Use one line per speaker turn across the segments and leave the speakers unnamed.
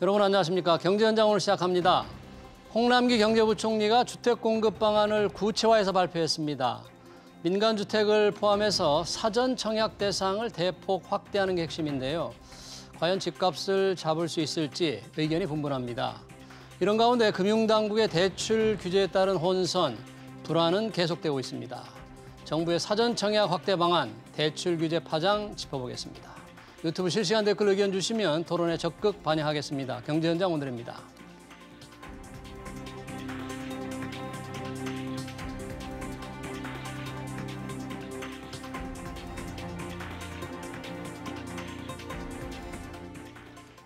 여러분 안녕하십니까. 경제 현장으로 시작합니다. 홍남기 경제부총리가 주택 공급 방안을 구체화해서 발표했습니다. 민간 주택을 포함해서 사전 청약 대상을 대폭 확대하는 게 핵심인데요. 과연 집값을 잡을 수 있을지 의견이 분분합니다. 이런 가운데 금융당국의 대출 규제에 따른 혼선, 불안은 계속되고 있습니다. 정부의 사전 청약 확대 방안, 대출 규제 파장 짚어보겠습니다. 유튜브 실시간 댓글 의견 주시면 토론에 적극 반영하겠습니다. 경제현장 오늘입니다.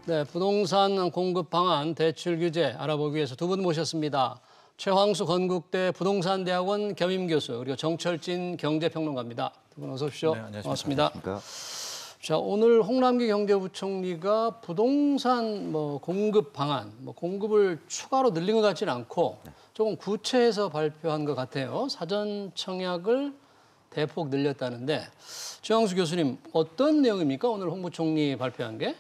네, 부동산 공급 방안 대출 규제 알아보기 위해서 두 분 모셨습니다. 최황수 건국대 부동산대학원 겸임 교수 그리고 정철진 경제평론가입니다. 두 분 어서 오십시오. 네, 안녕하십니까. 고맙습니다. 안녕하십니까. 자, 오늘 홍남기 경제부총리가 부동산 뭐 공급 방안, 뭐 공급을 추가로 늘린 것 같지는 않고 네. 조금 구체해서 발표한 것 같아요. 사전 청약을 대폭 늘렸다는데 정영수 교수님 어떤 내용입니까? 오늘 홍부총리 발표한 게?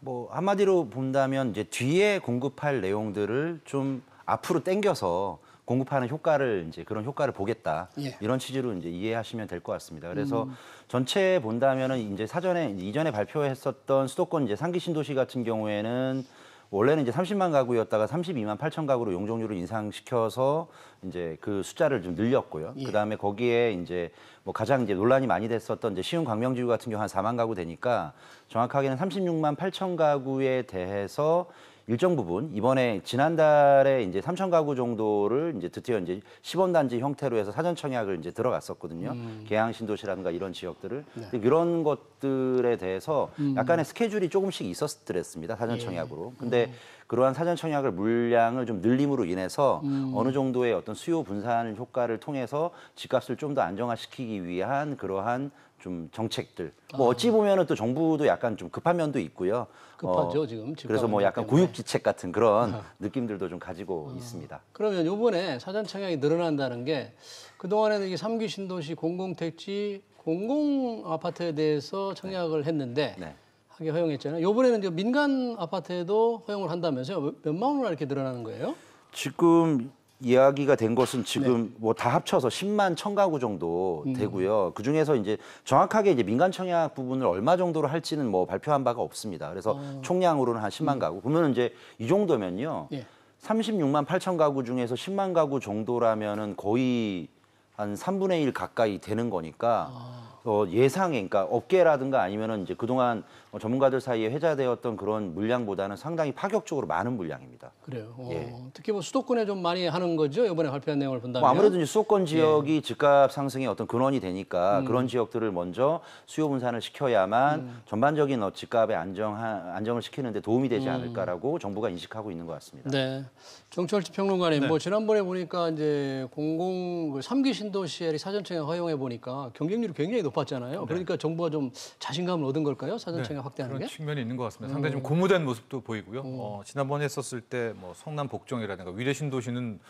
뭐 한마디로 본다면 이제 뒤에 공급할 내용들을 좀 앞으로 땡겨서 공급하는 효과를 이제 그런 효과를 보겠다 예. 이런 취지로 이제 이해하시면 될 것 같습니다. 그래서 음. 전체 본다면은 이제 사전에 이제 이전에 발표했었던 수도권 이제 상기 신도시 같은 경우에는 원래는 이제 30만 가구였다가 32만 8천 가구로 용적률을 인상시켜서 이제 그 숫자를 좀 늘렸고요. 예. 그다음에 거기에 이제 뭐 가장 이제 논란이 많이 됐었던 이제 시흥 광명지구 같은 경우 한 4만 가구 되니까 정확하게는 36만 8천 가구에 대해서 일정 부분 이번에 지난달에 이제 3천 가구 정도를 이제 드디어 이제 시범 단지 형태로 해서 사전 청약을 이제 들어갔었거든요. 음. 개항 신도시라든가 이런 지역들을 네. 이런 것들에 대해서 음. 약간의 스케줄이 조금씩 있었더랬습니다. 사전 예. 청약으로. 예. 근데 음. 그러한 사전 청약을 물량을 좀 늘림으로 인해서 음. 어느 정도의 어떤 수요 분산 효과를 통해서 집값을 좀 더 안정화시키기 위한 그러한 좀 정책들 뭐 아. 어찌 보면은 또 정부도 약간 좀 급한 면도 있고요.
급하죠, 어, 지금 집값 그래서 뭐 약간 뭐
때문에. 고육지책 같은 그런 아. 느낌들도 좀 가지고 아. 있습니다.
그러면 요번에 사전 청약이 늘어난다는 게 그동안에는 이게 삼기 신도시 공공택지 공공 아파트에 대해서 청약을 네. 했는데 네. 하게 허용했잖아요. 요번에는 이제 민간 아파트에도 허용을 한다면서요. 몇- 몇만 원이나 이렇게 늘어나는 거예요? 지금
이야기가 된 것은 네. 지금 네. 뭐 뭐다 합쳐서 10만 천 가구 정도 음. 되고요. 음. 그 중에서 이제 정확하게 이제 민간 청약 부분을 얼마 정도로 할지는 뭐 발표한 바가 없습니다. 그래서 어. 총량으로는 한 10만 음. 가구. 보면 이제 이 정도면요. 예. 36만 8천 가구 중에서 10만 가구 정도라면은 거의 한 3분의 1 가까이 되는 거니까 아. 어, 예상에, 그러니까 업계라든가 아니면은 이제 그동안 뭐 전문가들 사이에 회자되었던 그런 물량보다는 상당히 파격적으로 많은 물량입니다.
그래요. 어, 예. 특히 뭐 수도권에 좀 많이 하는 거죠. 이번에 발표한 내용을 본다면 뭐 아무래도 이제 수도권 예. 지역이
집값 상승의 어떤 근원이 되니까 음. 그런 지역들을 먼저 수요 분산을 시켜야만 음. 전반적인 어, 집값의 안정 안정을 시키는데 도움이 되지 음. 않을까라고 정부가 인식하고 있는 것 같습니다.
네. 정철치 평론가님, 네. 뭐 지난번에 보니까 이제 공공 그 삼기 신도시에 사전청약 허용해 보니까 경쟁률이 굉장히 높았잖아요. 네. 그러니까 정부가 좀 자신감을 얻은 걸까요? 사전청약 네. 확대하는 그런 게? 측면이 있는 것
같습니다. 음. 상당히 좀 고무된 모습도 보이고요. 음. 어, 지난번에 했었을 때 뭐 성남 복정이라든가 위례 신도시는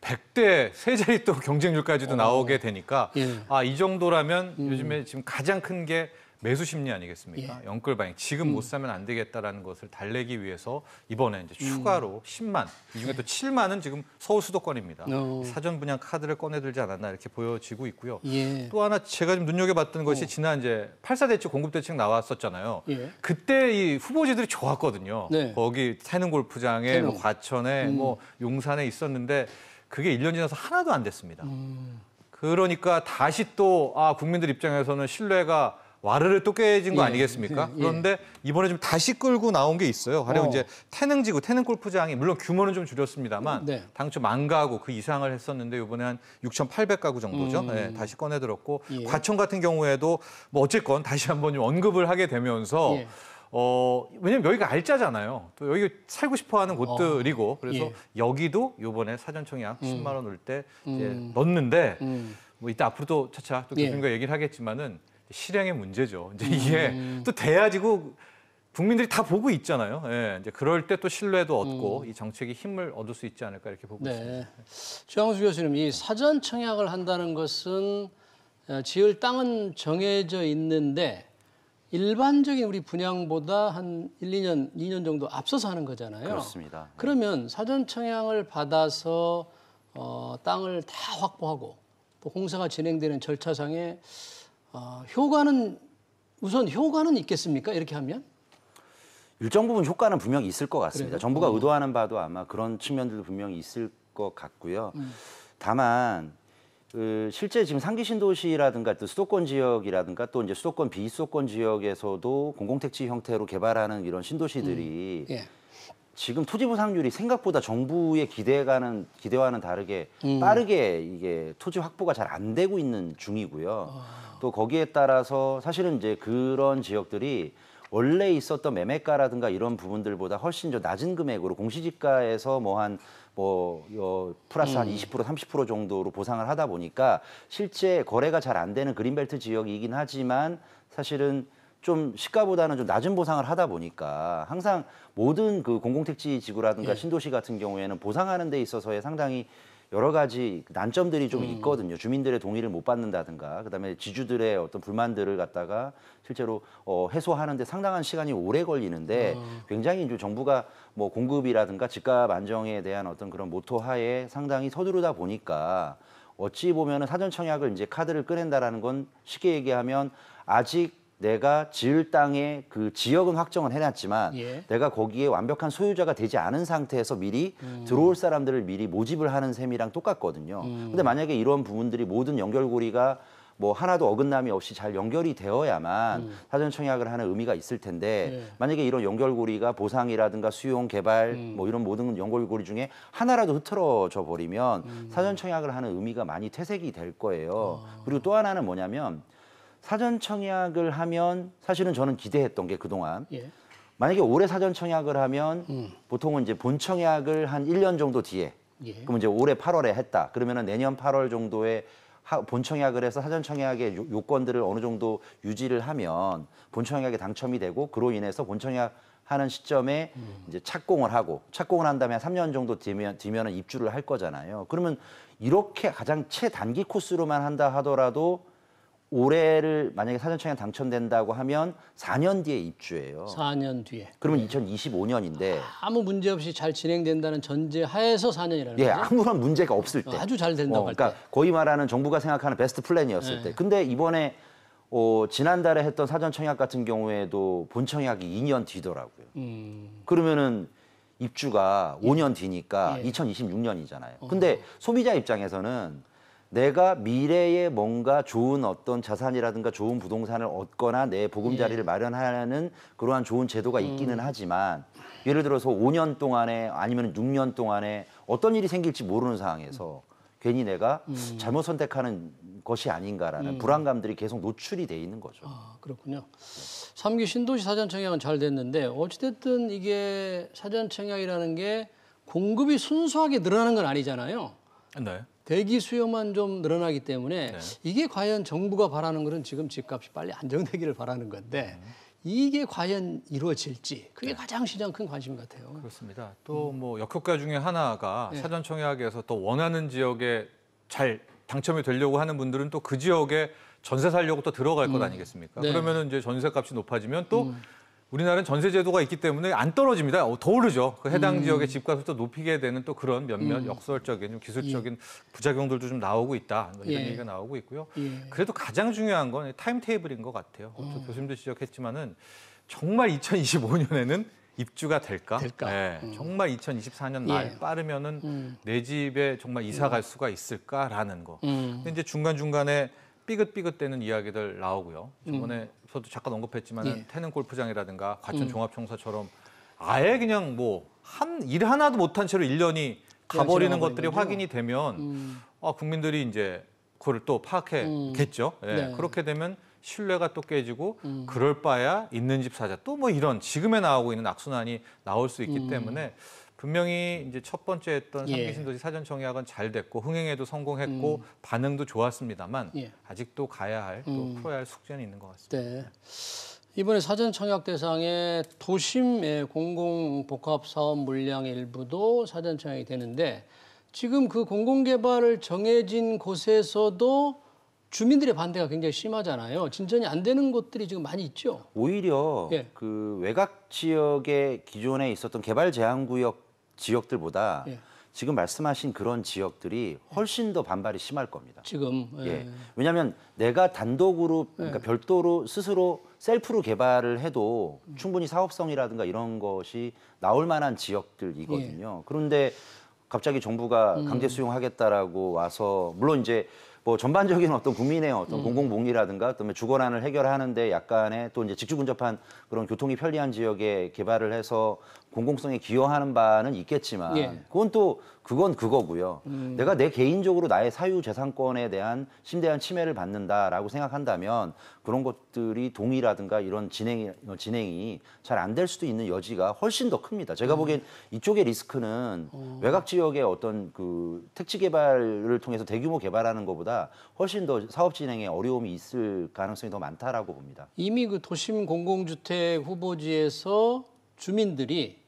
100대 세 자리 또 경쟁률까지도 어. 나오게 되니까 예. 아이 정도라면 음. 요즘에 지금 가장 큰게 매수 심리 아니겠습니까? 예. 영끌 바잉 지금 음. 못 사면 안 되겠다라는 것을 달래기 위해서 이번에 이제 음. 추가로 음. 10만 이 중에 또 7만은 지금 서울 수도권입니다. 어. 사전 분양 카드를 꺼내들지 않았나 이렇게 보여지고 있고요. 예. 또 하나 제가 좀 눈여겨봤던 것이 어. 지난 이제 8사 대책 공급 대책 나왔었잖아요. 예. 그때 이 후보지들이 좋았거든요. 네. 거기 태릉 골프장에 태릉. 뭐 과천에 음. 뭐 용산에 있었는데 그게 1년 지나서 하나도 안 됐습니다. 음. 그러니까 다시 또 아, 국민들 입장에서는 신뢰가 와르르 또 깨진 거 예, 아니겠습니까? 예, 그런데 이번에 좀 다시 끌고 나온 게 있어요. 가령 어. 이제 태능 지구, 태능 골프장이 물론 규모는 좀 줄였습니다만 네. 당초 만 가구 그 이상을 했었는데 이번에 한 6,800가구 정도죠. 음. 네, 다시 꺼내들었고 예. 과천 같은 경우에도 뭐 어쨌건 다시 한번 좀 언급을 하게 되면서 예. 어, 왜냐면 여기가 알짜잖아요. 또 여기 살고 싶어 하는 어. 곳들이고 그래서 예. 여기도 요번에 사전청약 약 음. 10만 원 올때 이제 음. 넣었는데 음. 뭐 이따 앞으로도 차차 또 교수님과 예. 얘기를 하겠지만은 실행의 문제죠. 이제 음. 이게 음. 또 돼야지고 국민들이 다 보고 있잖아요. 예, 이제 그럴 때 또 신뢰도 얻고 음. 이 정책이 힘을 얻을 수 있지 않을까 이렇게 보고 네.
있습니다. 최영수 교수님, 이 사전 청약을 한다는 것은 어, 지을 땅은 정해져 있는데 일반적인 우리 분양보다 한 1, 2년, 2년 정도 앞서서 하는 거잖아요. 그렇습니다. 네. 그러면 사전 청약을 받아서 어, 땅을 다 확보하고 또 공사가 진행되는 절차상에 어, 효과는 우선 효과는 있겠습니까? 이렇게 하면?
일정 부분 효과는 분명히 있을 것 같습니다. 그래요? 정부가 어. 의도하는 바도 아마 그런 측면들도 분명히 있을 것 같고요. 음. 다만 그 실제 지금 상기 신도시라든가 또 수도권 지역이라든가 또 이제 수도권 비수도권 지역에서도 공공택지 형태로 개발하는 이런 신도시들이 음. 예. 지금 토지 보상률이 생각보다 정부의 기대가는 기대와는 다르게 음. 빠르게 이게 토지 확보가 잘 안 되고 있는 중이고요. 아. 또 거기에 따라서 사실은 이제 그런 지역들이 원래 있었던 매매가라든가 이런 부분들보다 훨씬 더 낮은 금액으로 공시지가에서 뭐 한뭐 뭐, 뭐 어, 플러스 음. 한20% 30% 정도로 보상을 하다 보니까 실제 거래가 잘 안 되는 그린벨트 지역이긴 하지만 사실은 좀 시가보다는 좀 낮은 보상을 하다 보니까 항상 모든 그 공공택지 지구라든가 예. 신도시 같은 경우에는 보상하는 데 있어서의 상당히 여러 가지 난점들이 좀 음. 있거든요. 주민들의 동의를 못 받는다든가, 그다음에 지주들의 어떤 불만들을 갖다가 실제로 어, 해소하는데 상당한 시간이 오래 걸리는데 아. 굉장히 이제 정부가 뭐 공급이라든가 집값 안정에 대한 어떤 그런 모토하에 상당히 서두르다 보니까 어찌 보면은 사전 청약을 이제 카드를 꺼낸다라는 건 쉽게 얘기하면 아직 내가 지을 땅의 그 지역은 확정은 해놨지만 예. 내가 거기에 완벽한 소유자가 되지 않은 상태에서 미리 음. 들어올 사람들을 미리 모집을 하는 셈이랑 똑같거든요. 음. 근데 만약에 이런 부분들이 모든 연결고리가 뭐 하나도 어긋남이 없이 잘 연결이 되어야만 음. 사전 청약을 하는 의미가 있을 텐데 예. 만약에 이런 연결고리가 보상이라든가 수용 개발 음. 뭐 이런 모든 연결고리 중에 하나라도 흐트러져 버리면 음. 사전 청약을 하는 의미가 많이 퇴색이 될 거예요. 어. 그리고 또 하나는 뭐냐면 사전 청약을 하면 사실은 저는 기대했던 게 그동안 예. 만약에 올해 사전 청약을 하면 음. 보통은 이제 본 청약을 한 1년 정도 뒤에 예. 그럼 이제 올해 8월에 했다. 그러면은 내년 8월 정도에 하, 본 청약을 해서 사전 청약의 요건들을 어느 정도 유지를 하면 본 청약에 당첨이 되고 그로 인해서 본 청약 하는 시점에 음. 이제 착공을 하고 착공을 한 다음에 3년 정도 뒤면 뒤면은 입주를 할 거잖아요. 그러면 이렇게 가장 최단기 코스로만 한다 하더라도 올해를 만약에 사전청약 당첨된다고 하면 4년 뒤에 입주예요.
4년 뒤에.
그러면 2025년인데 아,
아무 문제 없이 잘 진행된다는 전제 하에서 4년이라는 예, 거죠.
아무런 문제가 없을 때. 아주 잘 된다고 어, 그러니까 때. 거의 말하는 정부가 생각하는 베스트 플랜이었을 네. 때. 근데 이번에 어, 지난달에 했던 사전청약 같은 경우에도 본청약이 2년 뒤더라고요. 음. 그러면은 입주가 5년 예. 뒤니까 예. 2026년이잖아요. 어. 근데 소비자 입장에서는 내가 미래에 뭔가 좋은 어떤 자산이라든가 좋은 부동산을 얻거나 내 보금자리를 예. 마련하는 그러한 좋은 제도가 음. 있기는 음. 하지만 예를 들어서 5년 동안에 아니면 6년 동안에 어떤 일이 생길지 모르는 상황에서 음. 괜히 내가 음. 잘못 선택하는 것이 아닌가라는 음. 불안감들이
계속 노출이
돼 있는 거죠. 아,
그렇군요. 삼기 신도시 사전 청약은 잘 됐는데 어찌됐든 이게 사전 청약이라는 게 공급이 순수하게 늘어나는 건 아니잖아요. 네. 대기 수요만 좀 늘어나기 때문에 네. 이게 과연 정부가 바라는 것은 지금 집값이 빨리 안정되기를 바라는 건데 음. 이게 과연 이루어질지 그게 네. 가장 시장 큰 관심 같아요. 그렇습니다. 또뭐 음.
뭐 역효과 중에 하나가 네. 사전청약에서 또 원하는 지역에 잘 당첨이 되려고 하는 분들은 또 그 지역에 전세 살려고 또 들어갈 음. 것 아니겠습니까? 네. 그러면 이제 전세 값이 높아지면 또 음. 우리나라는 전세 제도가 있기 때문에 안 떨어집니다. 어, 더 오르죠. 그 해당 음. 지역의 집값을 또 높이게 되는 또 그런 몇몇 음. 역설적인 기술적인 예. 부작용들도 좀 나오고 있다. 뭐 이런 예. 얘기가 나오고 있고요. 예. 그래도 가장 중요한 건 타임테이블인 것 같아요. 어. 교수님도 지적했지만은 정말 2025년에는 입주가 될까? 될까? 네, 음. 정말 2024년 말 예. 빠르면은 음. 내 집에 정말 이사 음. 갈 수가 있을까라는 거. 음. 근데 이제 중간 중간에 삐긋삐긋대는 이야기들 나오고요. 저번에 음. 저도 잠깐 언급했지만 예. 태릉 골프장이라든가 과천 음. 종합청사처럼 아예 그냥 뭐 한 일 하나도 못한 채로 1년이 가버리는 것들이 거죠? 확인이 되면 음. 아, 국민들이 이제 그걸 또 파악해겠죠. 음. 예, 네. 그렇게 되면 신뢰가 또 깨지고 음. 그럴 바야 있는 집 사자 또 뭐 이런 지금에 나오고 있는 악순환이 나올 수 있기 음. 때문에 분명히 이제 첫 번째 했던 예. 삼기신도시 사전 청약은 잘 됐고 흥행에도 성공했고 음. 반응도 좋았습니다만 예. 아직도 가야 할또 음. 풀어야 할 숙제는 있는 것
같습니다. 네. 이번에 사전 청약 대상에 도심의 예, 공공 복합 사업 물량 일부도 사전 청약이 되는데 지금 그 공공 개발을 정해진 곳에서도 주민들의 반대가 굉장히 심하잖아요. 진전이 안 되는 곳들이 지금 많이 있죠.
오히려 예. 그 외곽 지역의 기존에 있었던 개발 제한 구역 지역들보다 예. 지금 말씀하신 그런 지역들이 훨씬 더 반발이 심할 겁니다. 지금 예. 예. 왜냐하면 내가 단독으로 그러니까 예. 별도로 스스로 셀프로 개발을 해도 충분히 사업성이라든가 이런 것이 나올 만한 지역들이거든요. 예. 그런데 갑자기 정부가 음. 강제 수용하겠다라고 와서 물론 이제 뭐 전반적인 어떤 국민의 어떤 음. 공공복리라든가 또 주거난을 해결하는데 약간의 또 이제 직주 근접한 그런 교통이 편리한 지역에 개발을 해서 공공성에 기여하는 바는 있겠지만 예. 그건 또 그건 그거고요. 음. 내가 내 개인적으로 나의 사유 재산권에 대한 심대한 침해를 받는다라고 생각한다면 그런 것들이 동의라든가 이런 진행이 어, 진행이 잘 안 될 수도 있는 여지가 훨씬 더 큽니다. 제가 음. 보기엔 이쪽의 리스크는 어. 외곽 지역의 어떤 그 택지 개발을 통해서 대규모 개발하는 것보다 훨씬 더 사업 진행에 어려움이 있을 가능성이 더 많다라고 봅니다.
이미 그 도심 공공주택 후보지에서 주민들이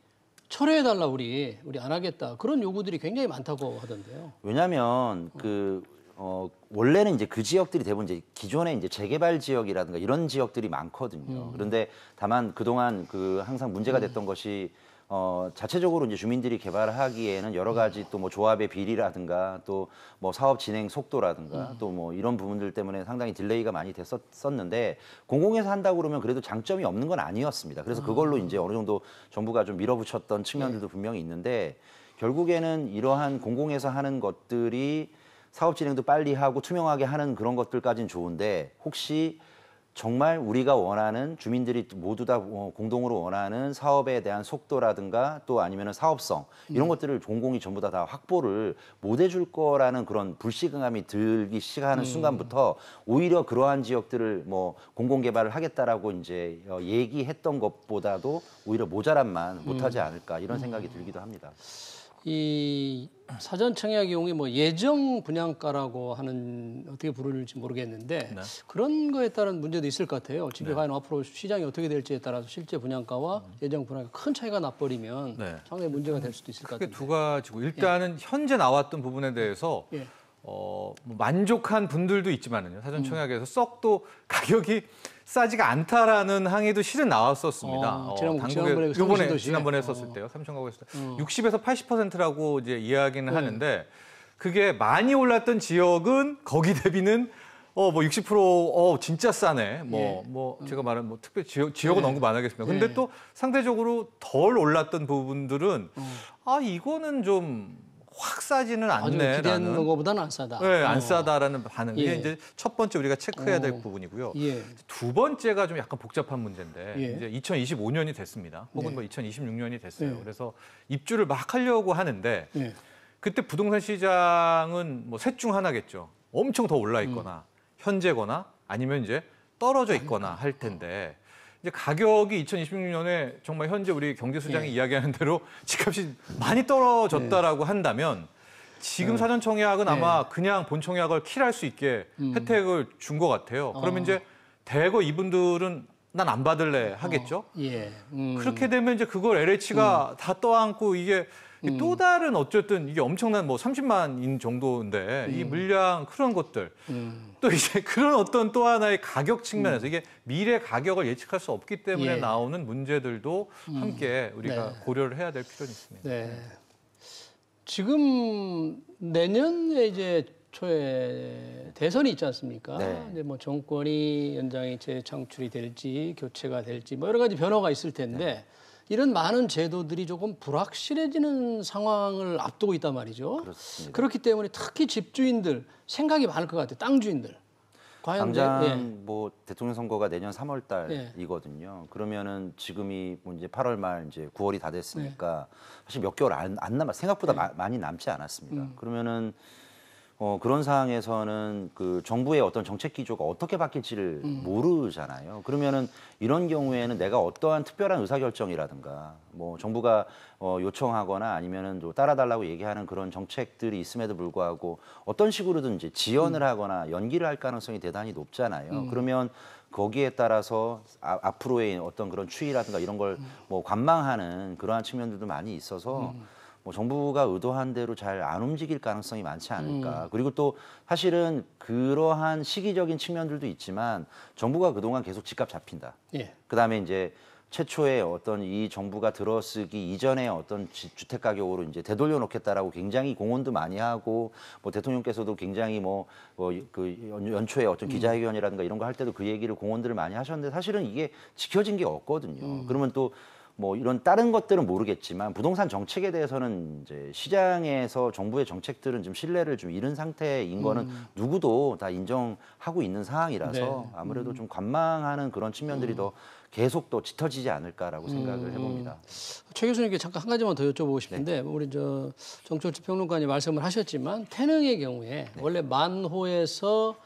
철회해달라 우리 우리 안 하겠다 그런 요구들이 굉장히 많다고 하던데요.
왜냐하면 어. 그 어, 원래는 이제 그 지역들이 대부분 이제 기존의 이제 재개발 지역이라든가 이런 지역들이 많거든요. 음. 그런데 다만 그동안 그 항상 문제가 음. 됐던 음. 것이 어, 자체적으로 이제 주민들이 개발하기에는 여러 가지 또 뭐 조합의 비리라든가 또 뭐 사업 진행 속도라든가 음. 또뭐 이런 부분들 때문에 상당히 딜레이가 많이 됐었는데 공공에서 한다 그러면 그래도 장점이 없는 건 아니었습니다. 그래서 아. 그걸로 이제 어느 정도 정부가 좀 밀어붙였던 측면들도 네. 분명히 있는데 결국에는 이러한 공공에서 하는 것들이 사업 진행도 빨리 하고 투명하게 하는 그런 것들까지는 좋은데 혹시 정말 우리가 원하는 주민들이 모두 다 어, 공동으로 원하는 사업에 대한 속도라든가 또 아니면 사업성 이런 음. 것들을 공공이 전부 다, 다 확보를 못 해줄 거라는 그런 불시근감이 들기 시작하는 음. 순간부터 오히려 그러한 지역들을 뭐 공공 개발을 하겠다라고 이제 어, 얘기했던 것보다도 오히려 모자란만 음. 못하지 않을까 이런 생각이 들기도 합니다.
이 사전 청약 이용이 뭐 예정 분양가라고 하는 어떻게 부르는지 모르겠는데 네. 그런 거에 따른 문제도 있을 것 같아요. 집이 네. 과연 앞으로 시장이 어떻게 될지에 따라서 실제 분양가와 음. 예정 분양가 큰 차이가 나버리면 네. 상당히 문제가 될 수도 있을 것 같아요.
그게 두 가지고 일단은 예. 현재 나왔던 부분에 대해서 예. 어, 뭐 만족한 분들도 있지만은요. 사전 청약에서 음. 썩또 가격이 싸지가 않다라는 항의도 실은 나왔었습니다. 어, 지난, 어, 당국에 지난번에, 그 지난번에 어. 했었을 때요. 삼천가구 했을 때. 어. 60에서 80%라고 이제 이야기는 네. 하는데 그게 많이 올랐던 지역은 거기 대비는 어 뭐60%어 뭐 어, 진짜 싸네. 뭐뭐 예. 뭐 음. 제가 말한 뭐 특별 지역 지역은 네. 언급 안 하겠습니다. 근데 네. 또 상대적으로 덜 올랐던 부분들은 어. 아 이거는 좀확 싸지는 않네. 기대한 거보다는 안 싸다. 네, 안 어. 싸다라는 반응. 이게 예. 이제 첫 번째 우리가 체크해야 될 어. 부분이고요. 예. 두 번째가 좀 약간 복잡한 문제인데 예. 이제 2025년이 됐습니다. 혹은 네. 뭐 2026년이 됐어요. 예. 그래서 입주를 막 하려고 하는데 예. 그때 부동산 시장은 뭐셋중 하나겠죠. 엄청 더 올라 있거나 음. 현재거나 아니면 이제 떨어져 있거나 할 텐데 이제 가격이 2026년에 정말 현재 우리 경제 수장이 예. 이야기하는 대로 집값이 많이 떨어졌다라고 예. 한다면 지금 예. 사전 청약은 예. 아마 그냥 본 청약을 킬할 수 있게 음. 혜택을 준 것 같아요. 그러면 어. 이제 대거 이분들은 난 안 받을래 어. 하겠죠. 어.
예. 음. 그렇게 되면
이제 그걸 LH가 음. 다 떠안고 이게 음. 또 다른 어쨌든 이게 엄청난 뭐 30만인 정도인데 음. 이 물량 그런 것들 음. 또 이제 그런 어떤 또 하나의 가격 측면에서 음. 이게 미래 가격을 예측할 수 없기 때문에 예. 나오는 문제들도 음. 함께 우리가 네. 고려를 해야 될 필요는 있습니다.
네. 네. 지금 내년에 이제 초에 대선이 있지 않습니까? 네. 이제 뭐 정권이 연장이 재창출이 될지 교체가 될지 뭐 여러 가지 변화가 있을 텐데. 네. 이런 많은 제도들이 조금 불확실해지는 상황을 앞두고 있단 말이죠. 그렇습니다. 그렇기 때문에 특히 집주인들 생각이 많을 것 같아요. 땅 주인들. 과연 당장 네, 네.
뭐 대통령 선거가 내년 3월 달이거든요. 예. 네. 그러면은 지금이 뭐 이제 8월 말 이제 9월이 다 됐으니까 네. 사실 몇 개월 안, 안 남아 생각보다 네. 마, 많이 남지 않았습니다. 음. 그러면은 어, 그런 상황에서는 그 정부의 어떤 정책 기조가 어떻게 바뀔지를 음. 모르잖아요. 그러면은 이런 경우에는 내가 어떠한 특별한 의사결정이라든가 뭐 정부가 어, 요청하거나 아니면은 또 따라달라고 얘기하는 그런 정책들이 있음에도 불구하고 어떤 식으로든지 지연을 음. 하거나 연기를 할 가능성이 대단히 높잖아요. 음. 그러면 거기에 따라서 아, 앞으로의 어떤 그런 추이라든가 이런 걸뭐 음. 관망하는 그러한 측면들도 많이 있어서 음. 뭐 정부가 의도한 대로 잘 안 움직일 가능성이 많지 않을까. 음. 그리고 또 사실은 그러한 시기적인 측면들도 있지만 정부가 그동안 계속 집값 잡힌다. 예. 그다음에 이제 최초의 어떤 이 정부가 들어쓰기 이전에 어떤 주택 가격으로 이제 되돌려 놓겠다라고 굉장히 공언도 많이 하고 뭐 대통령께서도 굉장히 뭐그 뭐 연초에 어떤 음. 기자회견이라든가 이런 거 할 때도 그 얘기를 공언들을 많이 하셨는데 사실은 이게 지켜진 게 없거든요. 음. 그러면 또뭐 이런 다른 것들은 모르겠지만 부동산 정책에 대해서는 이제 시장에서 정부의 정책들은 좀 신뢰를 좀 잃은 상태인 거는 음. 누구도 다 인정하고 있는 상황이라서 네. 아무래도 음. 좀 관망하는 그런 측면들이 음. 더 계속 또 짙어지지 않을까라고 음. 생각을 해봅니다.
최 교수님께 잠깐 한 가지만 더 여쭤보고 싶은데 네. 우리 저 정철주 평론가님 말씀을 하셨지만 태릉의 경우에 네. 원래 만호에서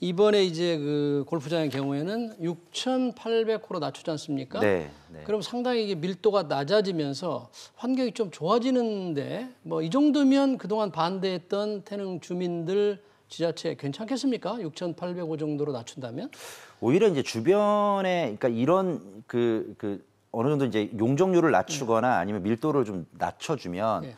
이번에 이제 그 골프장의 경우에는 6,800호로 낮추지 않습니까? 네, 네. 그럼 상당히 이게 밀도가 낮아지면서 환경이 좀 좋아지는데 뭐 이 정도면 그동안 반대했던 태릉 주민들 지자체 괜찮겠습니까? 6,800호 정도로 낮춘다면?
오히려 이제 주변에 그러니까 이런 그그 그 어느 정도 이제 용적률을 낮추거나 아니면 밀도를 좀 낮춰주면 네.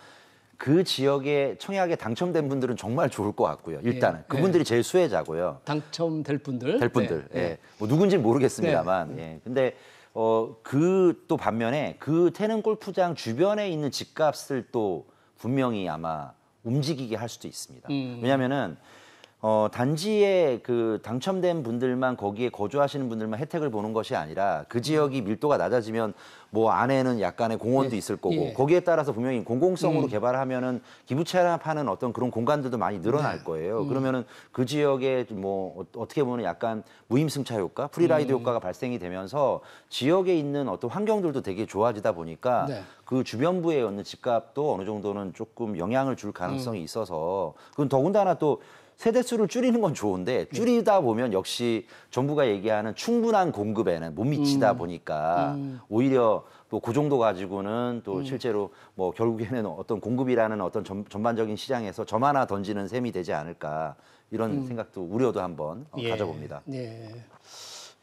그 지역에 청약에 당첨된 분들은 정말 좋을 것 같고요. 예. 일단은 예. 그분들이 제일 수혜자고요. 당첨될 분들. 될 분들. 네. 예. 뭐누군지 모르겠습니다만. 네. 예. 근데 어, 그 또 반면에 그 태릉 골프장 주변에 있는 집값을 또 분명히 아마 움직이게 할 수도 있습니다. 음. 왜냐면은 하 어, 단지에 그 당첨된 분들만 거기에 거주하시는 분들만 혜택을 보는 것이 아니라 그 음. 지역이 밀도가 낮아지면 뭐 안에는 약간의 공원도 예. 있을 거고 예. 거기에 따라서 분명히 공공성으로 음. 개발하면은 기부 체납하는 어떤 그런 공간들도 많이 늘어날 네. 거예요. 음. 그러면은 그 지역에 뭐 어, 어떻게 보면 약간 무임승차 효과, 프리라이드 음. 효과가 발생이 되면서 지역에 있는 어떤 환경들도 되게 좋아지다 보니까 네. 그 주변부에 있는 집값도 어느 정도는 조금 영향을 줄 가능성이 음. 있어서 그건 더군다나 또 세대 수를 줄이는 건 좋은데 네. 줄이다 보면 역시 정부가 얘기하는 충분한 공급에는 못 미치다 음. 보니까 음. 오히려 또 그 정도 가지고는 또 음. 실제로 뭐 결국에는 어떤 공급이라는 어떤 전, 반적인 시장에서 점 하나 던지는 셈이 되지 않을까 이런 음. 생각도 우려도 한번 어, 예. 가져봅니다.
예.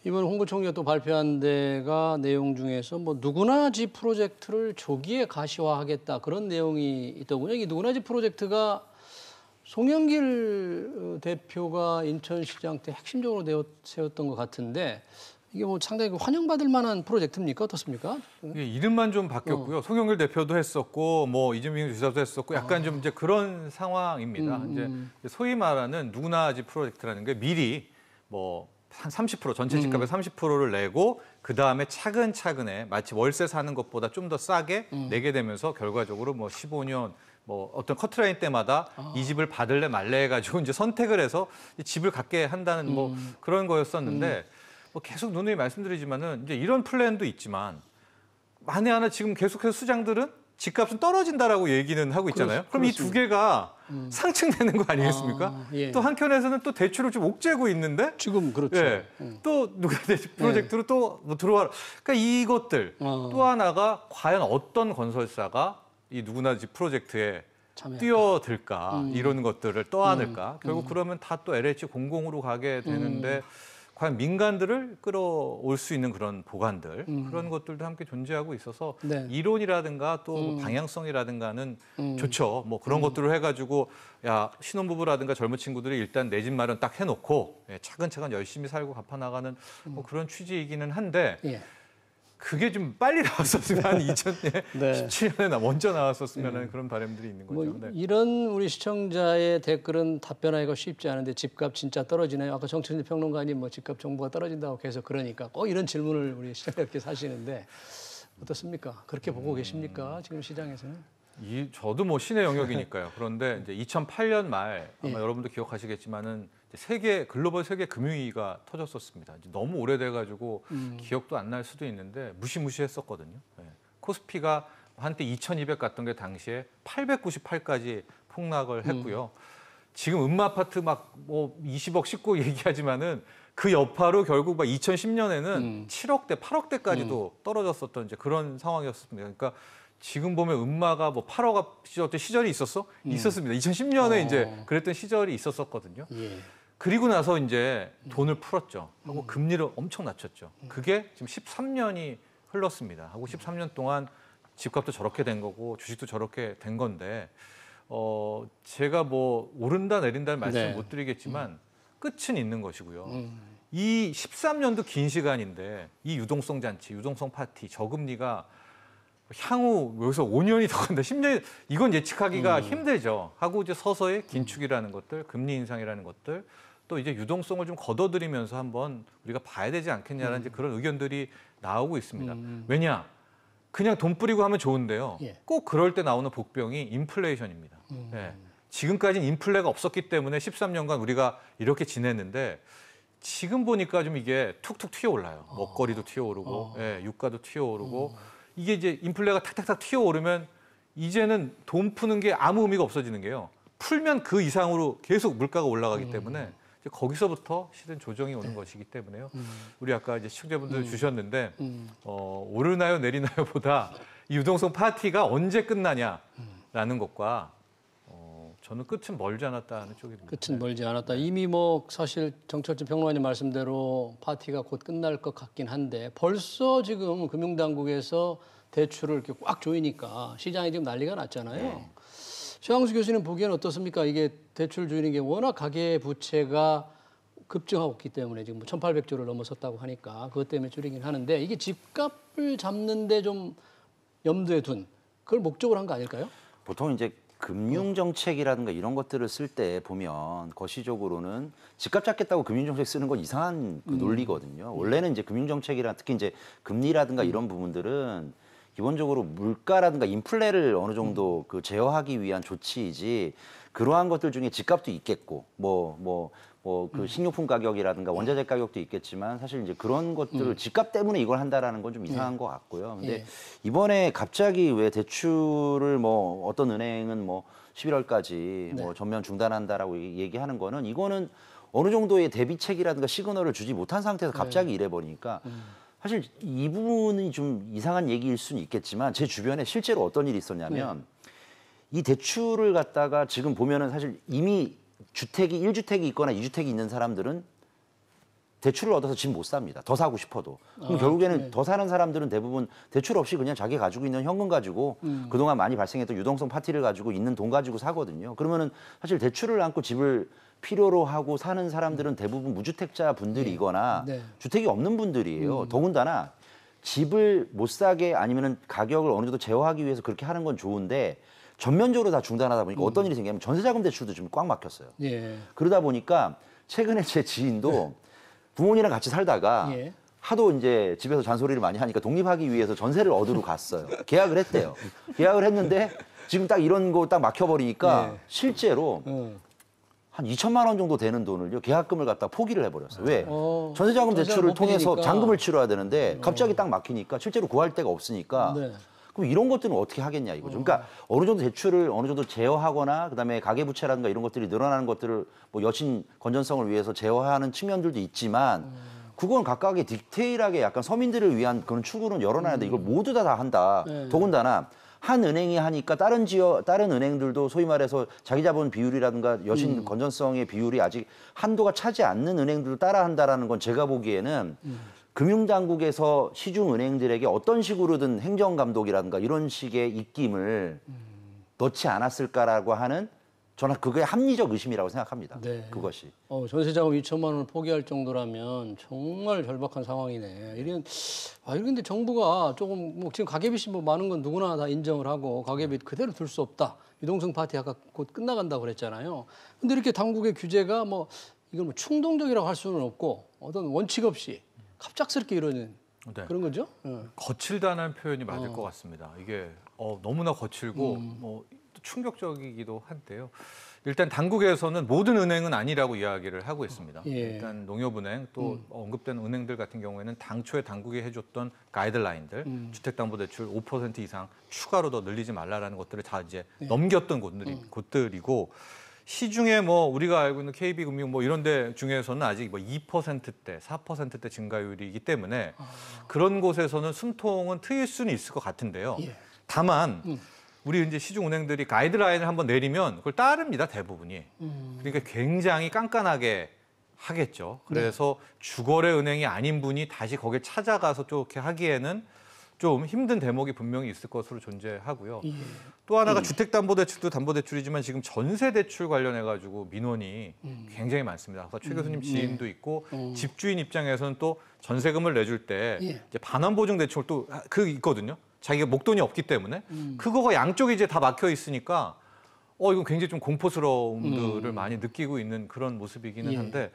이번 홍 총리가 또 발표한 데가 내용 중에서 뭐 누구나 집 프로젝트를 조기에 가시화하겠다 그런 내용이 있더군요. 이 누구나 집 프로젝트가 송영길 어, 대표가 인천시장 때 핵심적으로 되어 세웠던 것 같은데 이게 뭐 상당히 그 환영받을 만한 프로젝트입니까 어떻습니까? 예, 이름만 좀
바뀌었고요. 어. 송영길 대표도 했었고 뭐 이재명 주사도 했었고 약간 아. 좀 이제 그런 상황입니다. 음. 이제 음. 소위 말하는 누구나 집 프로젝트라는 게 미리 뭐 한 30% 전체 집값의 음. 30%를 내고 그 다음에 차근차근에 마치 월세 사는 것보다 좀 더 싸게 음. 내게 되면서 결과적으로 뭐 15년 뭐 어떤 커트라인 때마다 아. 이 집을 받을래 말래 해가지고 이제 선택을 해서 집을 갖게 한다는 뭐 음. 그런 거였었는데 음. 뭐 계속 누누이 말씀드리지만은 이제 이런 플랜도 있지만 만에 하나 지금 계속해서 수장들은 집값은 떨어진다라고 얘기는 하고 있잖아요. 그렇, 그럼 이 두 개가 음. 상층되는거 아니겠습니까? 아, 예. 또 한켠에서는 또 대출을 좀 옥죄고 있는데 지금 그렇죠. 예. 음. 또 누가 대출 예. 프로젝트로 예. 또뭐 들어와라. 그러니까 이것들 아. 또 하나가 과연 어떤 건설사가 이 누구나 이 프로젝트에 참여할까? 뛰어들까 음. 이런 것들을 떠안을까 음. 결국 음. 그러면 다 또 LH 공공으로 가게 되는데 음. 과연 민간들을 끌어올 수 있는 그런 보관들 음. 그런 것들도 함께 존재하고 있어서 네. 이론이라든가 또 음. 방향성이라든가는 좋죠 뭐 그런 것들을 해가지고 야 신혼부부라든가 젊은 친구들이 일단 내 집 마련 딱 해놓고 예, 차근차근 열심히 살고 갚아나가는 뭐 그런 취지이기는 한데 예. 그게 좀 빨리 나왔었으면 한 2017년에 나 먼저 나왔었으면 하는 네. 그런 바람들이 있는 뭐
거죠. 뭐 이런 우리 시청자의 댓글은 답변하기가 쉽지 않은데 집값 진짜 떨어지네요. 아까 정철진 평론가님 뭐 집값 정보가 떨어진다고 계속 그러니까 꼭 이런 질문을 우리 시청자께서 하시는데 어떻습니까? 그렇게 보고 음. 계십니까? 지금 시장에서는?
이 저도 뭐 시내 영역이니까요. 그런데 이제 2008년 말 아마 예. 여러분도 기억하시겠지만은 세계 글로벌 세계 금융위기가 터졌었습니다. 너무 오래돼가지고 음. 기억도 안 날 수도 있는데 무시무시했었거든요. 예. 코스피가 한때 2,200 갔던 게 당시에 898까지 폭락을 음. 했고요. 음. 지금 음마아파트 막 뭐 20억 싣고 얘기하지만은 그 여파로 결국 막 2010년에는 음. 7억대, 8억대까지도 음. 떨어졌었던 이제 그런 상황이었습니다. 그러니까 지금 보면 음마가 뭐 8억 시절때 시절이 있었어? 음. 있었습니다. 2010년에 어. 이제 그랬던 시절이 있었었거든요. 예. 그리고 나서 이제 음. 돈을 풀었죠. 하고 음. 금리를 엄청 낮췄죠. 음. 그게 지금 13년이 흘렀습니다. 하고 13년 동안 집값도 저렇게 된 거고 주식도 저렇게 된 건데 어 제가 뭐 오른다 내린다 말씀 네. 못 드리겠지만 끝은 있는 것이고요. 음. 이 13년도 긴 시간인데 이 유동성 잔치, 유동성 파티, 저금리가 향후 여기서 5년이 더 간다, 10년 이건 예측하기가 음. 힘들죠. 하고 이제 서서히 긴축이라는 것들, 금리 인상이라는 것들 또 이제 유동성을 좀 걷어들이면서 한번 우리가 봐야 되지 않겠냐라는 음. 그런 의견들이 나오고 있습니다. 음, 음. 왜냐? 그냥 돈 뿌리고 하면 좋은데요. 예. 꼭 그럴 때 나오는 복병이 인플레이션입니다. 음. 예. 지금까지는 인플레가 없었기 때문에 13년간 우리가 이렇게 지냈는데 지금 보니까 좀 이게 툭툭 튀어올라요. 어. 먹거리도 튀어오르고 어. 예, 유가도 튀어오르고 음. 이게 이제 인플레가 탁탁탁 튀어오르면 이제는 돈 푸는 게 아무 의미가 없어지는 게요. 풀면 그 이상으로 계속 물가가 올라가기 음. 때문에 거기서부터 실은 조정이 오는 네. 것이기 때문에요. 음. 우리 아까 이제 시청자분들 음. 주셨는데 음. 어, 오르나요 내리나요보다 이 유동성 파티가 언제 끝나냐라는 것과 어, 저는 끝은 멀지 않았다는 쪽입니다.
끝은 네. 멀지 않았다. 이미 뭐 사실 정철진 평론가님 말씀대로 파티가 곧 끝날 것 같긴 한데 벌써 지금 금융당국에서 대출을 이렇게 꽉 조이니까 시장이 지금 난리가 났잖아요. 네. 최항수 교수님 보기에는 어떻습니까? 이게 대출 주인인 게 워낙 가계 부채가 급증하고 있기 때문에 지금 1,800조를 뭐 넘어섰다고 하니까 그것 때문에 줄이긴 하는데 이게 집값을 잡는데 좀 염두에 둔 그걸 목적으로 한 거 아닐까요? 보통 이제 금융 정책이라든가 이런 것들을
쓸 때 보면 거시적으로는 집값 잡겠다고 금융 정책 쓰는 건 이상한 그 음. 논리거든요. 원래는 이제 금융 정책이라 특히 이제 금리라든가 이런 부분들은 기본적으로 물가라든가 인플레를 어느 정도 음. 그 제어하기 위한 조치이지 그러한 것들 중에 집값도 있겠고 뭐 뭐 뭐그 음. 식료품 가격이라든가 원자재 예. 가격도 있겠지만 사실 이제 그런 것들을 음. 집값 때문에 이걸 한다라는 건 좀 이상한 예. 것 같고요. 근데 예. 이번에 갑자기 왜 대출을 뭐 어떤 은행은 뭐 11월까지 뭐 네. 전면 중단한다라고 얘기하는 거는 이거는 어느 정도의 대비책이라든가 시그널을 주지 못한 상태에서 네. 갑자기 이래 버리니까 음. 사실 이 부분이 좀 이상한 얘기일 수는 있겠지만 제 주변에 실제로 어떤 일이 있었냐면 네. 이 대출을 갖다가 지금 보면은 사실 이미 주택이 1주택이 있거나 2주택이 있는 사람들은 대출을 얻어서 집 못 삽니다. 더 사고 싶어도. 그럼 아, 결국에는 네. 더 사는 사람들은 대부분 대출 없이 그냥 자기 가지고 있는 현금 가지고 음. 그동안 많이 발생했던 유동성 파티를 가지고 있는 돈 가지고 사거든요. 그러면은 사실 대출을 안고 집을 필요로 하고 사는 사람들은 음. 대부분 무주택자 분들이거나 네. 네. 주택이 없는 분들이에요. 음. 더군다나 집을 못 사게 아니면은 가격을 어느 정도 제어하기 위해서 그렇게 하는 건 좋은데 전면적으로 다 중단하다 보니까 음. 어떤 일이 생기냐면 전세자금 대출도 지금 꽉 막혔어요. 예. 그러다 보니까 최근에 제 지인도 부모님이랑 같이 살다가 예. 하도 이제 집에서 잔소리를 많이 하니까 독립하기 위해서 전세를 얻으러 갔어요. 계약을 했대요. 계약을 했는데 지금 딱 이런 거 딱 막혀버리니까 네. 실제로 음. 한 2천만 원 정도 되는 돈을요 계약금을 갖다 포기를 해버렸어요. 왜?
어, 전세자금 대출을 통해서 잔금을
치러야 되는데 어. 갑자기 딱 막히니까 실제로 구할 데가 없으니까 네. 그럼 이런 것들은 어떻게 하겠냐 이거죠. 음. 그러니까 어느 정도 대출을 어느 정도 제어하거나 그다음에 가계부채라든가 이런 것들이 늘어나는 것들을 뭐 여신 건전성을 위해서 제어하는 측면들도 있지만 음. 그건 각각의 디테일하게 약간 서민들을 위한 그런 추구는 열어놔야 돼. 이걸 음. 모두 다 다 한다. 네. 더군다나 한 은행이 하니까 다른 지역 다른 은행들도 소위 말해서 자기 자본 비율이라든가 여신 음. 건전성의 비율이 아직 한도가 차지 않는 은행들도 따라한다라는 건 제가 보기에는 음. 금융당국에서 시중은행들에게 어떤 식으로든 행정감독이라든가 이런 식의 입김을 넣지 않았을까라고 하는 저는 그게 합리적 의심이라고 생각합니다. 네. 그것이.
어, 전세자금 2천만 원을 포기할 정도라면 정말 절박한 상황이네. 이런 아, 이런데 정부가 조금 뭐 지금 가계빚이 뭐 많은 건 누구나 다 인정을 하고 가계빚 그대로 둘 수 없다. 유동성 파티 아까 곧 끝나간다고 그랬잖아요. 근데 이렇게 당국의 규제가 뭐이건뭐 충동적이라고 할 수는 없고 어떤 원칙 없이 갑작스럽게 이러는 네. 그런 거죠. 네.
거칠다는 표현이 맞을 어. 것 같습니다. 이게 어, 너무나 거칠고 음. 뭐 충격적이기도 한데요. 일단 당국에서는 모든 은행은 아니라고 이야기를 하고 있습니다. 예. 일단 농협은행 또 음. 언급된 은행들 같은 경우에는 당초에 당국이 해줬던 가이드라인들, 음. 주택담보대출 5% 이상 추가로 더 늘리지 말라라는 것들을 다 이제 예. 넘겼던 곳들이, 음. 곳들이고 시중에 뭐 우리가 알고 있는 KB 금융 뭐 이런 데 중에서는 아직 뭐 2%대, 4%대 증가율이기 때문에 아... 그런 곳에서는 숨통은 트일 수는 있을 것 같은데요. 예. 다만 음. 우리 이제 시중 은행들이 가이드라인을 한번 내리면 그걸 따릅니다 대부분이. 음. 그러니까 굉장히 깐깐하게 하겠죠. 그래서 네. 주거래 은행이 아닌 분이 다시 거기에 찾아가서 또이게 하기에는 좀 힘든 대목이 분명히 있을 것으로 존재하고요. 예. 또 하나가 예. 주택담보대출도 담보대출이지만 지금 전세대출 관련해 가지고 민원이 음. 굉장히 많습니다. 아까 최 음. 교수님 음. 지인도 예. 있고 음. 집주인 입장에서는 또 전세금을 내줄 때 예. 이제 반환보증대출 또 그 있거든요. 자기가 목돈이 없기 때문에 음. 그거가 양쪽이 이제 다 막혀 있으니까 어 이건 굉장히 좀 공포스러움들을 음. 많이 느끼고 있는 그런 모습이기는 예. 한데.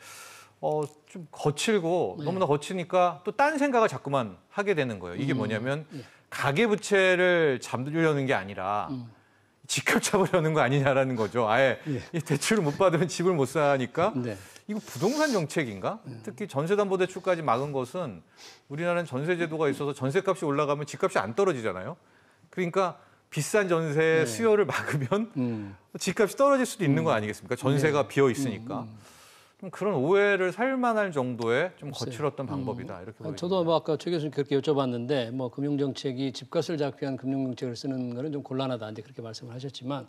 어, 좀 거칠고 네. 너무나 거치니까 또 딴 생각을 자꾸만 하게 되는 거예요. 이게 음. 뭐냐면 네. 가계부채를 잠들려는 게 아니라 음. 집값 잡으려는 거 아니냐라는 거죠. 아예 예. 대출을 못 받으면 집을 못 사니까 네. 이거 부동산 정책인가? 네. 특히 전세담보대출까지 막은 것은 우리나라는 전세제도가 있어서 전세값이 올라가면 집값이 안 떨어지잖아요. 그러니까 비싼 전세 네. 수요를 막으면 음. 집값이 떨어질 수도 있는 거 음. 아니겠습니까? 전세가 네. 비어 있으니까. 음. 음좀 그런 오해를 살만할 정도의 좀 거칠었던 음. 방법이다 음, 이렇게 보
저도 뭐 아까 최 교수님 그렇게 여쭤봤는데 뭐 금융정책이 집값을 잡기 한 금융정책을 쓰는 거는 좀 곤란하다 이제 그렇게 말씀을 하셨지만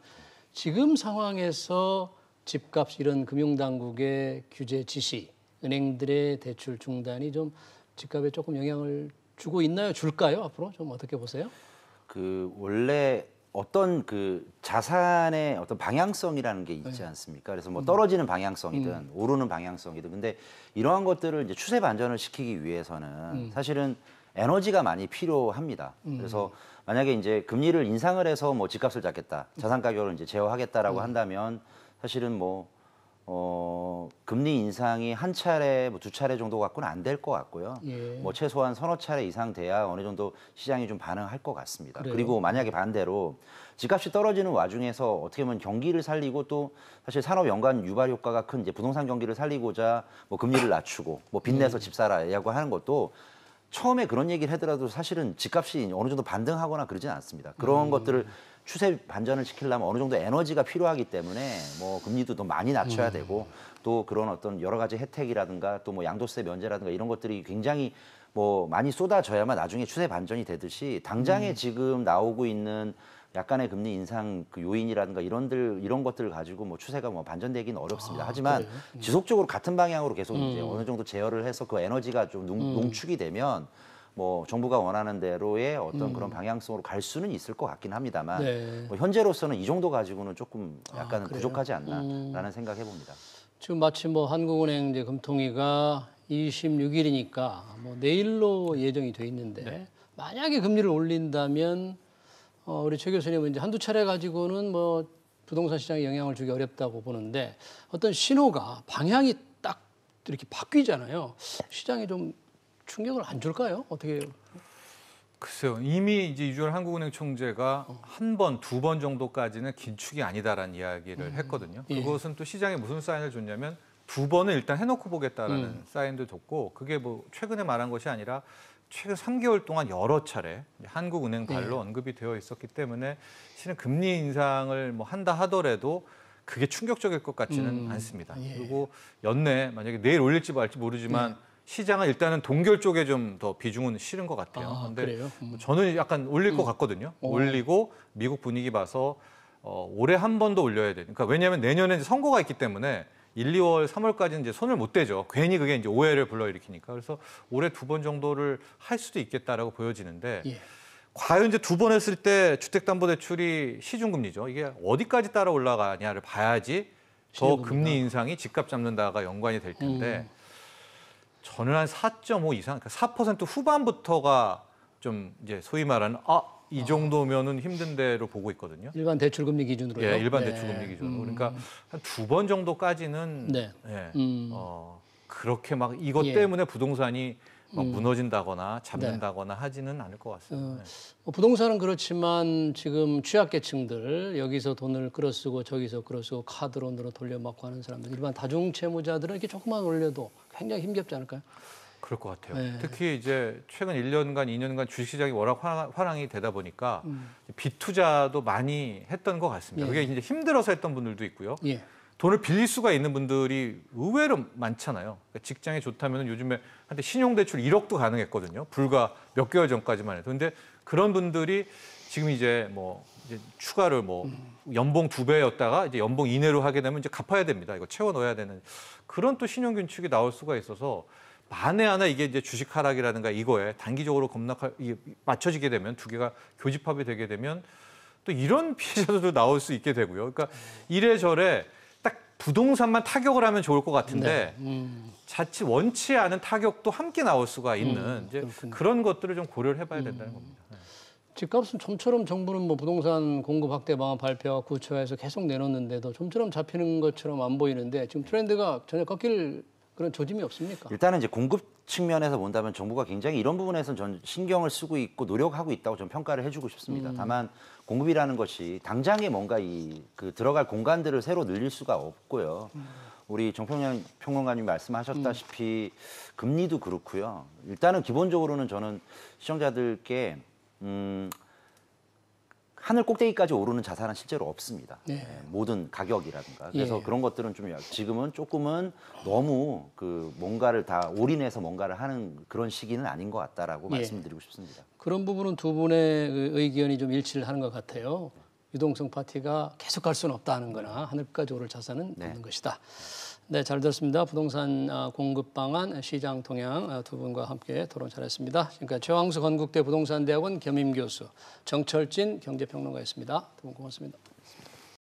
지금 상황에서 집값 이런 금융당국의 규제 지시, 은행들의 대출 중단이 좀 집값에 조금 영향을 주고 있나요? 줄까요? 앞으로 좀 어떻게 보세요?
그 원래 어떤 그 자산의 어떤 방향성이라는 게 있지 네. 않습니까? 그래서 뭐 떨어지는 방향성이든 음. 오르는 방향성이든 근데 이러한 것들을 이제 추세 반전을 시키기 위해서는 음. 사실은 에너지가 많이 필요합니다. 음. 그래서 만약에 이제 금리를 인상을 해서 뭐 집값을 잡겠다, 자산 가격을 이제 제어하겠다라고 음. 한다면 사실은 뭐 어, 금리 인상이 한 차례, 뭐 두 차례 정도 갖고는 안 될 것 같고요. 예. 뭐 최소한 서너 차례 이상 돼야 어느 정도 시장이 좀 반응할 것 같습니다. 그래요? 그리고 만약에 반대로 집값이 떨어지는 와중에서 어떻게 보면 경기를 살리고 또 사실 산업 연관 유발 효과가 큰 이제 부동산 경기를 살리고자 뭐 금리를 낮추고 뭐 빚내서 예. 집 사라라고 하는 것도 처음에 그런 얘기를 하더라도 사실은 집값이 어느 정도 반등하거나 그러진 않습니다. 그런 음. 것들을 추세 반전을 시키려면 어느 정도 에너지가 필요하기 때문에 뭐 금리도 더 많이 낮춰야 음. 되고 또 그런 어떤 여러 가지 혜택이라든가 또 뭐 양도세 면제라든가 이런 것들이 굉장히 뭐 많이 쏟아져야만 나중에 추세 반전이 되듯이 당장에 음. 지금 나오고 있는 약간의 금리 인상 그 요인이라든가 이런들 이런 것들을 가지고 뭐 추세가 뭐 반전되기는 어렵습니다. 아, 하지만 음. 지속적으로 같은 방향으로 계속 음. 이제 어느 정도 제어를 해서 그 에너지가 좀 농, 음. 농축이 되면 뭐 정부가 원하는 대로의 어떤 음. 그런 방향성으로 갈 수는 있을
것 같긴 합니다만 네. 뭐
현재로서는 이 정도 가지고는 조금 아, 약간은 아, 부족하지 않나라는 음.
생각해 봅니다. 지금 마침뭐 한국은행 이제 금통위가 26일이니까 뭐 내일로 예정이 돼 있는데 네. 만약에 금리를 올린다면 어, 우리 최 교수님은 이제 한두 차례 가지고는 뭐 부동산 시장에 영향을 주기 어렵다고 보는데 어떤 신호가 방향이 딱 이렇게 바뀌잖아요. 시장이 좀 충격을 안 줄까요? 어떻게
글쎄요. 이미 이제 유열 한국은행 총재가 한 번, 두 번 정도까지는 긴축이 아니다라는 이야기를 음. 했거든요. 예. 그것은 또 시장에 무슨 사인을 줬냐면 두 번은 일단 해놓고 보겠다라는 음. 사인도 줬고 그게 뭐 최근에 말한 것이 아니라 최근 3개월 동안 여러 차례 한국은행 발로 예. 언급이 되어 있었기 때문에 실은 금리 인상을 뭐 한다 하더라도 그게 충격적일 것 같지는 음. 않습니다. 예. 그리고 연내 만약에 내일 올릴지 말지 모르지만 예. 시장은 일단은 동결 쪽에 좀 더 비중은 실은 것 같아요. 아, 근데 그래요? 음. 뭐 저는 약간 올릴 것 음. 같거든요. 오. 어. 올리고 미국 분위기 봐서 어, 올해 한 번 더 올려야 되니까 그러니까 왜냐하면 내년에 이제 선거가 있기 때문에 1, 2월, 3월까지는 이제 손을 못 대죠. 괜히 그게 이제 오해를 불러일으키니까. 그래서 올해 두 번 정도를 할 수도 있겠다라고 보여지는데 예. 과연 이제 두 번 했을 때 주택담보대출이 시중금리죠. 이게 어디까지 따라 올라가냐를 봐야지 더금리 금리 인상이 집값 잡는다가 연관이 될 텐데. 음. 저는 한 4.5 이상, 그러니까 4% 후반부터가 좀 이제 소위 말하는 아, 이 아. 정도면은 힘든데로 보고 있거든요.
일반 대출금리 기준으로요. 예, 일반 네. 대출금리 기준으로. 음. 그러니까 한 두 번 정도까지는 네.
예, 음. 어, 그렇게 막 이것 예. 때문에 부동산이 음. 무너진다거나 네. 잡는다거나 네. 하지는 않을 것 같습니다.
어, 네. 뭐 부동산은 그렇지만 지금 취약계층들 여기서 돈을 끌어쓰고 저기서 끌어쓰고 카드론으로 돌려막고 하는 사람들 일반 다중채무자들은 이렇게 조금만 올려도 굉장히 힘겹지 않을까요? 그럴 것 같아요. 네.
특히 이제 최근 1년간, 2년간 주식시장이 워낙 화랑이 되다 보니까 음. 빚 투자도 많이 했던 것 같습니다. 예. 그게 이제 힘들어서 했던 분들도 있고요. 예. 돈을 빌릴 수가 있는 분들이 의외로 많잖아요. 그러니까 직장이 좋다면 요즘에 한때 신용대출 1억도 가능했거든요. 불과 몇 개월 전까지만 해도. 근데 그런 분들이 지금 이제 뭐 이제 추가를 뭐 연봉 두 배였다가 이제 연봉 이내로 하게 되면 이제 갚아야 됩니다. 이거 채워 넣어야 되는 그런 또 신용 균칙이 나올 수가 있어서 만에 하나 이게 이제 주식 하락이라든가 이거에 단기적으로 급락게 맞춰지게 되면 두 개가 교집합이 되게 되면 또 이런 피해자들도 나올 수 있게 되고요. 그러니까 이래저래 부동산만 타격을 하면 좋을 것 같은데 네. 음. 자칫 원치 않은 타격도 함께 나올 수가 음, 있는 음, 이제 그런 것들을 좀 고려를 해봐야 음. 된다는 음. 겁니다. 네.
집값은 좀처럼 정부는 뭐 부동산 공급 확대 방안 발표와고 구처에서 계속 내놓는데도 좀처럼 잡히는 것처럼 안 보이는데 지금 트렌드가 전혀 꺾일 그런 조짐이 없습니까?
일단은 이제 공급 측면에서 본다면 정부가 굉장히 이런 부분에서는전 신경을 쓰고 있고 노력하고 있다고 좀 평가를 해주고 싶습니다. 음. 다만 공급이라는 것이 당장에 뭔가 이 그 들어갈 공간들을 새로 늘릴 수가 없고요. 음. 우리 정평양 평론가님 말씀하셨다시피 음. 금리도 그렇고요. 일단은 기본적으로는 저는 시청자들께 음, 하늘 꼭대기까지 오르는 자산은 실제로 없습니다. 네. 예, 모든 가격이라든가. 그래서 예. 그런 것들은 좀 지금은 조금은 너무 그 뭔가를 다 올인해서 뭔가를 하는 그런 시기는 아닌 것 같다라고 예. 말씀드리고 싶습니다.
그런 부분은 두 분의 의견이 좀 일치를 하는 것 같아요. 유동성 파티가 계속 갈 수는 없다는 거나 하늘까지 오를 자산은 네. 없는 것이다. 네, 잘 들었습니다. 부동산 어, 공급 방안 시장 동향 어, 두 분과 함께 토론 잘했습니다. 지금까지 최황수 건국대 부동산대학원 겸임 교수 정철진 경제평론가였습니다. 두 분 고맙습니다.